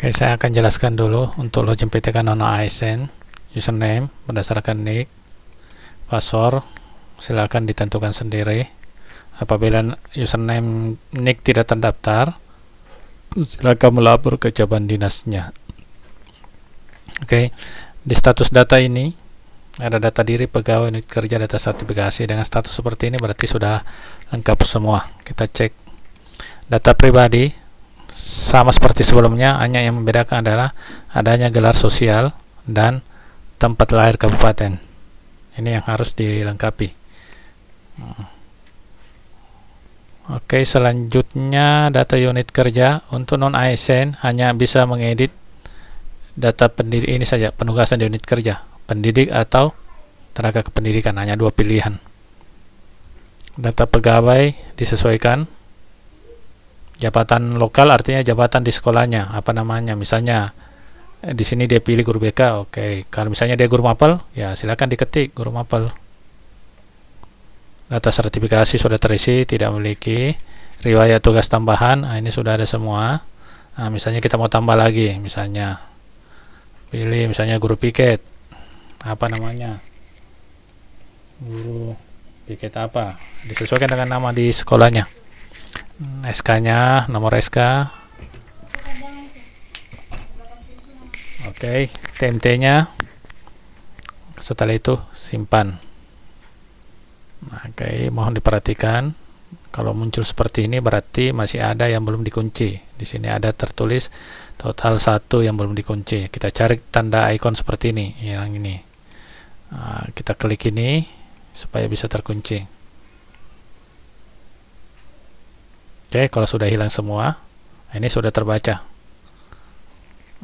Oke, saya akan jelaskan dulu untuk login PTK Nono ASN, username berdasarkan nick, password silakan ditentukan sendiri. Apabila username nick tidak terdaftar, silakan melapor ke cabang dinasnya. Oke, di status data ini ada data diri pegawai unit kerja data sertifikasi dengan status seperti ini berarti sudah lengkap semua. Kita cek data pribadi sama seperti sebelumnya hanya yang membedakan adalah adanya gelar sosial dan tempat lahir kabupaten ini yang harus dilengkapi hmm. Oke, selanjutnya data unit kerja untuk non ASN hanya bisa mengedit data pendiri ini saja penugasan di unit kerja pendidik atau tenaga kependidikan hanya dua pilihan. Data pegawai disesuaikan jabatan lokal artinya jabatan di sekolahnya apa namanya misalnya eh, di sini dia pilih guru BK oke okay. kalau misalnya dia guru mapel ya silakan diketik guru mapel data sertifikasi sudah terisi tidak memiliki riwayat tugas tambahan nah, ini sudah ada semua nah, misalnya kita mau tambah lagi misalnya pilih misalnya guru piket apa namanya guru piket apa disesuaikan dengan nama di sekolahnya SK-nya, nomor SK. Oke, okay, TMT-nya. Setelah itu simpan. Oke, okay, mohon diperhatikan. Kalau muncul seperti ini berarti masih ada yang belum dikunci. Di sini ada tertulis total satu yang belum dikunci. Kita cari tanda ikon seperti ini, yang ini. Nah, kita klik ini supaya bisa terkunci. Oke, kalau sudah hilang semua, ini sudah terbaca.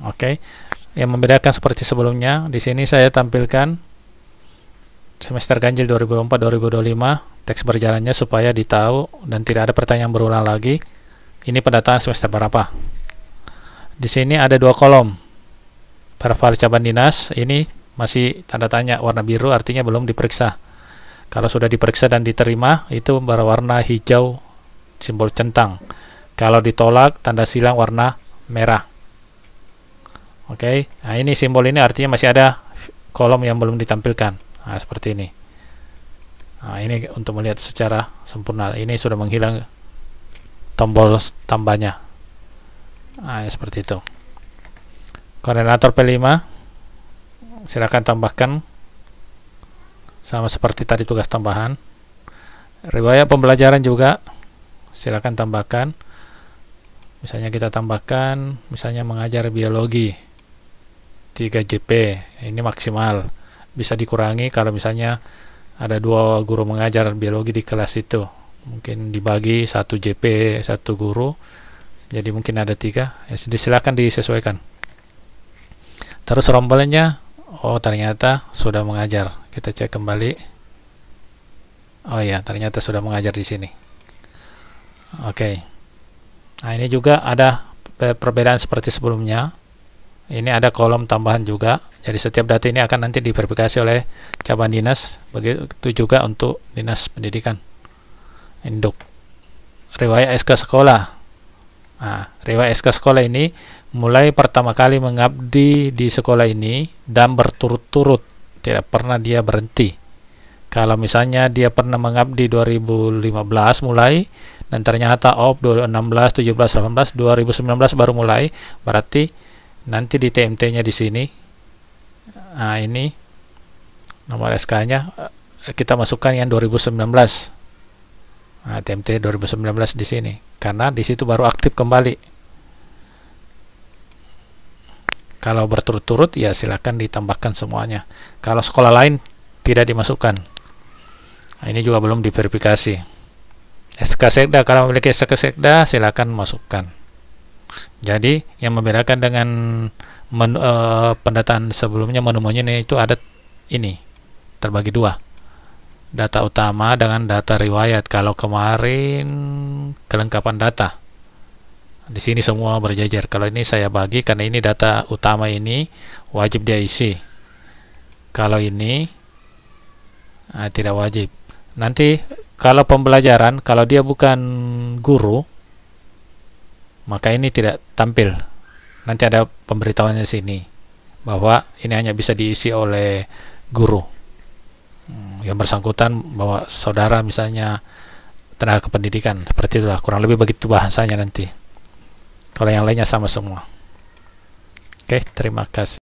Oke, yang membedakan seperti sebelumnya, di sini saya tampilkan semester ganjil 2004-2025, teks berjalannya supaya ditahu dan tidak ada pertanyaan berulang lagi. Ini pendataan semester berapa. Di sini ada dua kolom. Perval cabang dinas, ini masih tanda tanya warna biru artinya belum diperiksa. Kalau sudah diperiksa dan diterima, itu berwarna hijau simbol centang. Kalau ditolak, tanda silang warna merah. Oke, okay. nah ini simbol ini artinya masih ada kolom yang belum ditampilkan. Nah, seperti ini. Nah, ini untuk melihat secara sempurna. Ini sudah menghilang tombol tambahnya. Nah, ya seperti itu. Koordinator P5 silakan tambahkan sama seperti tadi tugas tambahan. Riwayat pembelajaran juga silakan tambahkan misalnya kita tambahkan misalnya mengajar biologi 3 JP ini maksimal bisa dikurangi kalau misalnya ada dua guru mengajar biologi di kelas itu mungkin dibagi satu JP satu guru jadi mungkin ada tiga ya, silakan disesuaikan terus rombelnya oh ternyata sudah mengajar kita cek kembali oh ya ternyata sudah mengajar di sini oke okay. nah ini juga ada perbedaan seperti sebelumnya ini ada kolom tambahan juga jadi setiap data ini akan nanti diverifikasi oleh cabang dinas begitu juga untuk dinas pendidikan induk riwayat SK sekolah nah, riwayat SK sekolah ini mulai pertama kali mengabdi di sekolah ini dan berturut-turut tidak pernah dia berhenti kalau misalnya dia pernah mengabdi 2015 mulai dan ternyata op 2016, 17, 18, 2019 baru mulai berarti nanti di TMT-nya di sini nah ini nomor SK-nya eh, kita masukkan yang 2019 nah, TMT 2019 di sini karena di situ baru aktif kembali kalau berturut-turut ya silahkan ditambahkan semuanya kalau sekolah lain tidak dimasukkan nah, ini juga belum diverifikasi SK Sekda kalau memiliki SK Sekda silakan masukkan jadi yang membedakan dengan menu, e, eh, pendataan sebelumnya menu-menunya ini itu ada ini terbagi dua data utama dengan data riwayat kalau kemarin kelengkapan data di sini semua berjajar kalau ini saya bagi karena ini data utama ini wajib dia isi kalau ini nah, tidak wajib nanti kalau pembelajaran kalau dia bukan guru maka ini tidak tampil nanti ada pemberitahuannya sini bahwa ini hanya bisa diisi oleh guru hmm, yang bersangkutan bahwa saudara misalnya tenaga kependidikan seperti itulah kurang lebih begitu bahasanya nanti kalau yang lainnya sama semua oke terima kasih